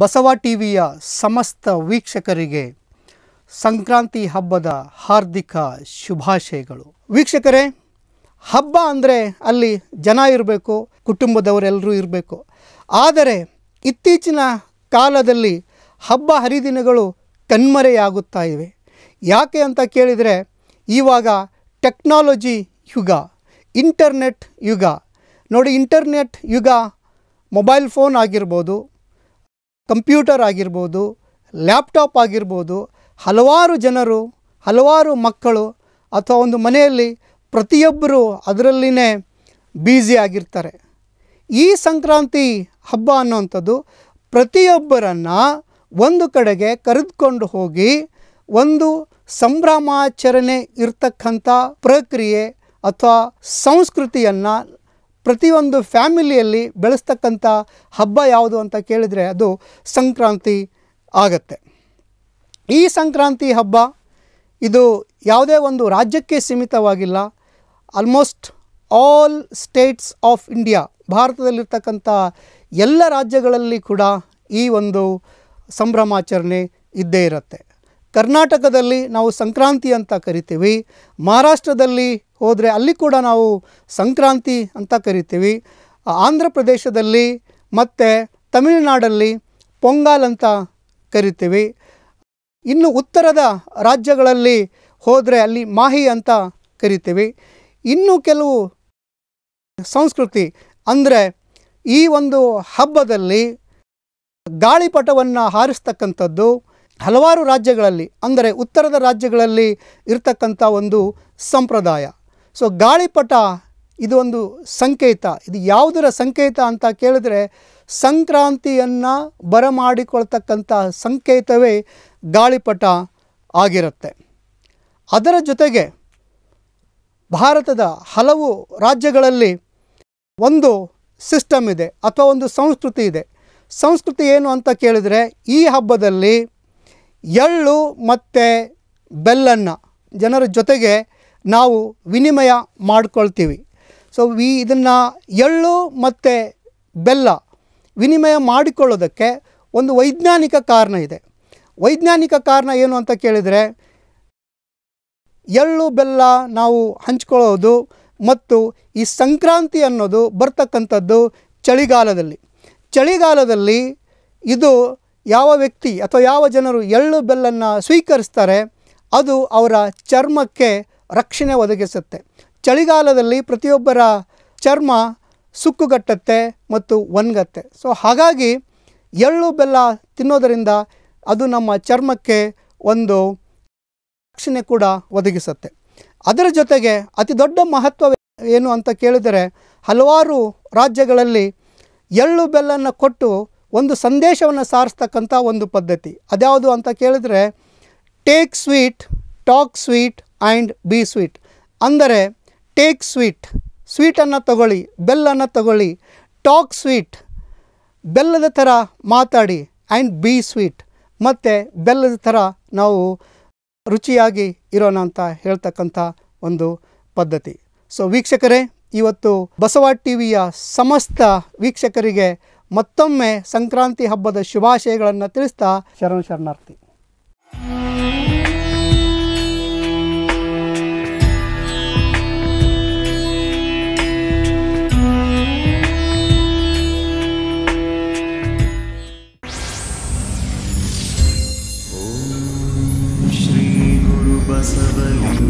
ಬಸವ ಟಿವಿಯ ಸಮಸ್ತ ವೀಕ್ಷಕರಿಗೆ ಸಂಕ್ರಾಂತಿ ಹಬ್ಬದ ಹಾರ್ದಿಕ ಶುಭಾಶಯಗಳು ವೀಕ್ಷಕರೇ ಹಬ್ಬ ಅಂದರೆ ಅಲ್ಲಿ ಜನ ಇರಬೇಕು ಕುಟುಂಬದವರೆಲ್ಲರೂ ಇರಬೇಕು ಆದರೆ ಇತ್ತೀಚಿನ ಕಾಲದಲ್ಲಿ ಹಬ್ಬ ಹರಿದಿನಗಳು ಕಣ್ಮರೆಯಾಗುತ್ತಾ ಇವೆ ಯಾಕೆ ಅಂತ ಕೇಳಿದರೆ ಇವಾಗ ಟೆಕ್ನಾಲಜಿ ಯುಗ ಇಂಟರ್ನೆಟ್ ಯುಗ ನೋಡಿ ಇಂಟರ್ನೆಟ್ ಯುಗ ಮೊಬೈಲ್ ಫೋನ್ ಆಗಿರ್ಬೋದು ಕಂಪ್ಯೂಟರ್ ಆಗಿರ್ಬೋದು ಲ್ಯಾಪ್ಟಾಪ್ ಆಗಿರ್ಬೋದು ಹಲವಾರು ಜನರು ಹಲವಾರು ಮಕ್ಕಳು ಅಥವಾ ಒಂದು ಮನೆಯಲ್ಲಿ ಪ್ರತಿಯೊಬ್ಬರು ಅದರಲ್ಲಿನೇ ಬ್ಯುಸಿ ಆಗಿರ್ತಾರೆ ಈ ಸಂಕ್ರಾಂತಿ ಹಬ್ಬ ಅನ್ನೋವಂಥದ್ದು ಪ್ರತಿಯೊಬ್ಬರನ್ನು ಒಂದು ಕಡೆಗೆ ಕರೆದುಕೊಂಡು ಹೋಗಿ ಒಂದು ಸಂಭ್ರಮಾಚರಣೆ ಇರ್ತಕ್ಕಂಥ ಪ್ರಕ್ರಿಯೆ ಅಥವಾ ಸಂಸ್ಕೃತಿಯನ್ನು ಪ್ರತಿಯೊಂದು ಫ್ಯಾಮಿಲಿಯಲ್ಲಿ ಬೆಳೆಸ್ತಕ್ಕಂಥ ಹಬ್ಬ ಯಾವುದು ಅಂತ ಕೇಳಿದರೆ ಅದು ಸಂಕ್ರಾಂತಿ ಆಗತ್ತೆ ಈ ಸಂಕ್ರಾಂತಿ ಹಬ್ಬ ಇದು ಯಾವುದೇ ಒಂದು ರಾಜ್ಯಕ್ಕೆ ಸೀಮಿತವಾಗಿಲ್ಲ almost all states of India ಭಾರತದಲ್ಲಿರ್ತಕ್ಕಂಥ ಎಲ್ಲ ರಾಜ್ಯಗಳಲ್ಲಿ ಕೂಡ ಈ ಒಂದು ಸಂಭ್ರಮಾಚರಣೆ ಇದ್ದೇ ಇರುತ್ತೆ ಕರ್ನಾಟಕದಲ್ಲಿ ನಾವು ಸಂಕ್ರಾಂತಿ ಅಂತ ಕರಿತೀವಿ ಮಹಾರಾಷ್ಟ್ರದಲ್ಲಿ ಹೋದರೆ ಅಲ್ಲಿ ಕೂಡ ನಾವು ಸಂಕ್ರಾಂತಿ ಅಂತ ಕರಿತೀವಿ ಆಂಧ್ರ ಪ್ರದೇಶದಲ್ಲಿ ಮತ್ತು ತಮಿಳುನಾಡಲ್ಲಿ ಪೊಂಗಲ್ ಅಂತ ಕರಿತೀವಿ ಇನ್ನು ಉತ್ತರದ ರಾಜ್ಯಗಳಲ್ಲಿ ಹೋದರೆ ಅಲ್ಲಿ ಮಾಹಿ ಅಂತ ಕರಿತೀವಿ ಇನ್ನು ಕೆಲವು ಸಂಸ್ಕೃತಿ ಅಂದರೆ ಈ ಒಂದು ಹಬ್ಬದಲ್ಲಿ ಗಾಳಿಪಟವನ್ನು ಹಾರಿಸ್ತಕ್ಕಂಥದ್ದು ಹಲವಾರು ರಾಜ್ಯಗಳಲ್ಲಿ ಅಂದರೆ ಉತ್ತರದ ರಾಜ್ಯಗಳಲ್ಲಿ ಇರ್ತಕ್ಕಂಥ ಒಂದು ಸಂಪ್ರದಾಯ ಸೊ ಗಾಳಿಪಟ ಇದು ಒಂದು ಸಂಕೇತ ಇದು ಯಾವುದರ ಸಂಕೇತ ಅಂತ ಕೇಳಿದ್ರೆ ಸಂಕ್ರಾಂತಿಯನ್ನು ಬರಮಾಡಿಕೊಳ್ತಕ್ಕಂಥ ಸಂಕೇತವೇ ಗಾಳಿಪಟ ಆಗಿರುತ್ತೆ ಅದರ ಜೊತೆಗೆ ಭಾರತದ ಹಲವು ರಾಜ್ಯಗಳಲ್ಲಿ ಒಂದು ಸಿಸ್ಟಮ್ ಇದೆ ಅಥವಾ ಒಂದು ಸಂಸ್ಕೃತಿ ಇದೆ ಸಂಸ್ಕೃತಿ ಏನು ಅಂತ ಕೇಳಿದರೆ ಈ ಹಬ್ಬದಲ್ಲಿ ಎಳ್ಳು ಮತ್ತು ಬೆಲ್ಲನ್ನು ಜನರ ಜೊತೆಗೆ ನಾವು ವಿನಿಮಯ ಮಾಡ್ಕೊಳ್ತೀವಿ ಸೊ ವಿ ಇದನ್ನು ಎಳ್ಳು ಮತ್ತು ಬೆಲ್ಲ ವಿನಿಮಯ ಮಾಡಿಕೊಳ್ಳೋದಕ್ಕೆ ಒಂದು ವೈಜ್ಞಾನಿಕ ಕಾರಣ ಇದೆ ವೈಜ್ಞಾನಿಕ ಕಾರಣ ಏನು ಅಂತ ಕೇಳಿದರೆ ಎಳ್ಳು ಬೆಲ್ಲ ನಾವು ಹಂಚ್ಕೊಳ್ಳೋದು ಮತ್ತು ಈ ಸಂಕ್ರಾಂತಿ ಅನ್ನೋದು ಬರ್ತಕ್ಕಂಥದ್ದು ಚಳಿಗಾಲದಲ್ಲಿ ಚಳಿಗಾಲದಲ್ಲಿ ಇದು ಯಾವ ವ್ಯಕ್ತಿ ಅಥವಾ ಯಾವ ಜನರು ಎಳ್ಳು ಬೆಲ್ಲನ್ನು ಸ್ವೀಕರಿಸ್ತಾರೆ ಅದು ಅವರ ಚರ್ಮಕ್ಕೆ ರಕ್ಷಣೆ ಒದಗಿಸುತ್ತೆ ಚಳಿಗಾಲದಲ್ಲಿ ಪ್ರತಿಯೊಬ್ಬರ ಚರ್ಮ ಸುಕ್ಕುಗಟ್ಟತ್ತೆ ಮತ್ತು ಒಣಗತ್ತೆ ಸೊ ಹಾಗಾಗಿ ಎಳ್ಳು ಬೆಲ್ಲ ತಿನ್ನೋದರಿಂದ ಅದು ನಮ್ಮ ಚರ್ಮಕ್ಕೆ ಒಂದು ರಕ್ಷಣೆ ಕೂಡ ಒದಗಿಸುತ್ತೆ ಅದರ ಜೊತೆಗೆ ಅತಿ ದೊಡ್ಡ ಮಹತ್ವ ಏನು ಅಂತ ಕೇಳಿದರೆ ಹಲವಾರು ರಾಜ್ಯಗಳಲ್ಲಿ ಎಳ್ಳು ಬೆಲ್ಲನ್ನು ಕೊಟ್ಟು ಒಂದು ಸಂದೇಶವನ್ನು ಸಾರಿಸ್ತಕ್ಕಂಥ ಒಂದು ಪದ್ಧತಿ ಅದ್ಯಾವುದು ಅಂತ ಕೇಳಿದ್ರೆ take sweet talk sweet and be sweet ಅಂದರೆ ಟೇಕ್ ಸ್ವೀಟ್ ಸ್ವೀಟನ್ನು ತಗೊಳ್ಳಿ ಬೆಲ್ಲನ್ನು ತಗೊಳ್ಳಿ ಟಾಕ್ ಸ್ವೀಟ್ ಬೆಲ್ಲದ ಥರ ಮಾತಾಡಿ ಆ್ಯಂಡ್ ಬಿ ಸ್ವೀಟ್ ಮತ್ತು ಬೆಲ್ಲದ ಥರ ನಾವು ರುಚಿಯಾಗಿ ಇರೋಣ ಅಂತ ಹೇಳ್ತಕ್ಕಂಥ ಒಂದು ಪದ್ಧತಿ ಸೊ ವೀಕ್ಷಕರೇ ಇವತ್ತು ಬಸವ ಟಿ ವಿಯ ಸಮಸ್ತ ವೀಕ್ಷಕರಿಗೆ ಮತ್ತೊಮ್ಮೆ ಸಂಕ್ರಾಂತಿ ಹಬ್ಬದ ಶುಭಾಶಯಗಳನ್ನು ತಿಳಿಸ್ತಾ ಶರಣ ಶರಣಾರ್ಥಿ ಬಸವ